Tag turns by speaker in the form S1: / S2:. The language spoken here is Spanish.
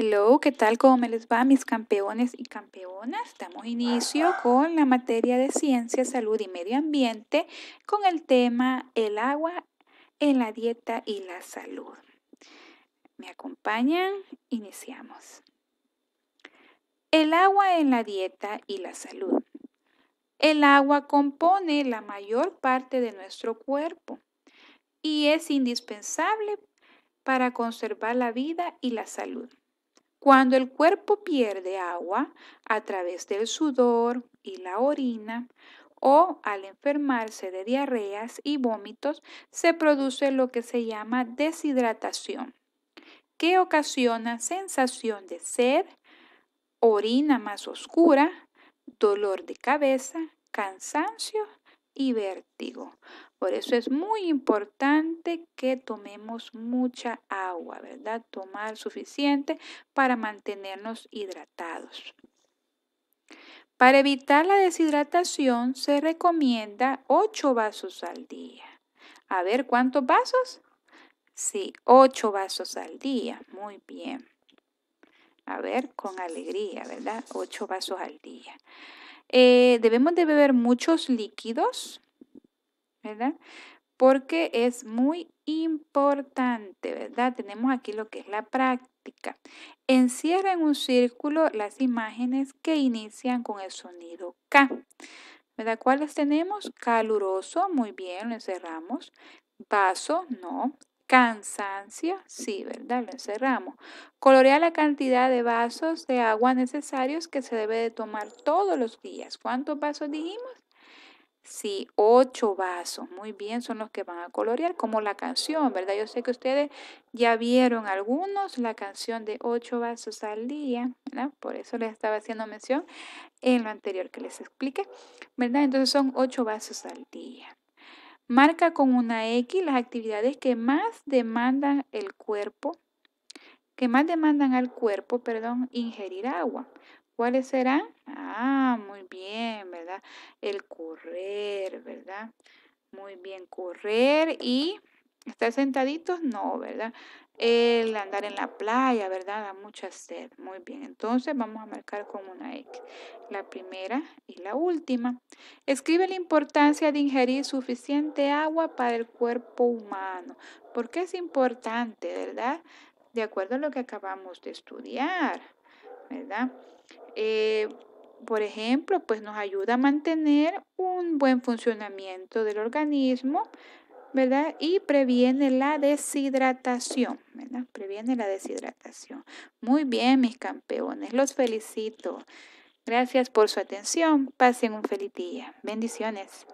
S1: Hello, ¿qué tal? ¿Cómo me les va, mis campeones y campeonas? Damos inicio con la materia de ciencia, salud y medio ambiente con el tema el agua en la dieta y la salud. ¿Me acompañan? Iniciamos. El agua en la dieta y la salud. El agua compone la mayor parte de nuestro cuerpo y es indispensable para conservar la vida y la salud. Cuando el cuerpo pierde agua a través del sudor y la orina, o al enfermarse de diarreas y vómitos, se produce lo que se llama deshidratación, que ocasiona sensación de sed, orina más oscura, dolor de cabeza, cansancio y vértigo. Por eso es muy importante que tomemos mucha agua, ¿verdad? Tomar suficiente para mantenernos hidratados. Para evitar la deshidratación se recomienda 8 vasos al día. A ver, ¿cuántos vasos? Sí, 8 vasos al día. Muy bien. A ver, con alegría, ¿verdad? 8 vasos al día. Eh, debemos de beber muchos líquidos, ¿verdad? Porque es muy importante, ¿verdad? Tenemos aquí lo que es la práctica. Encierra en un círculo las imágenes que inician con el sonido K. ¿Verdad? ¿Cuáles tenemos? Caluroso, muy bien, lo encerramos. Vaso, no cansancio, sí, ¿verdad? Lo encerramos. Colorea la cantidad de vasos de agua necesarios que se debe de tomar todos los días. ¿Cuántos vasos dijimos? Sí, ocho vasos. Muy bien, son los que van a colorear, como la canción, ¿verdad? Yo sé que ustedes ya vieron algunos la canción de ocho vasos al día, ¿verdad? Por eso les estaba haciendo mención en lo anterior que les expliqué, ¿verdad? Entonces son ocho vasos al día. Marca con una X las actividades que más demandan el cuerpo, que más demandan al cuerpo, perdón, ingerir agua. ¿Cuáles serán? Ah, muy bien, ¿verdad? El correr, ¿verdad? Muy bien, correr y Estar sentaditos, no, ¿verdad? El andar en la playa, ¿verdad? Da mucha sed. Muy bien, entonces vamos a marcar con una X. La primera y la última. Escribe la importancia de ingerir suficiente agua para el cuerpo humano. ¿Por qué es importante, verdad? De acuerdo a lo que acabamos de estudiar, ¿verdad? Eh, por ejemplo, pues nos ayuda a mantener un buen funcionamiento del organismo, ¿verdad? Y previene la deshidratación, ¿verdad? Previene la deshidratación. Muy bien, mis campeones, los felicito. Gracias por su atención. Pasen un feliz día. Bendiciones.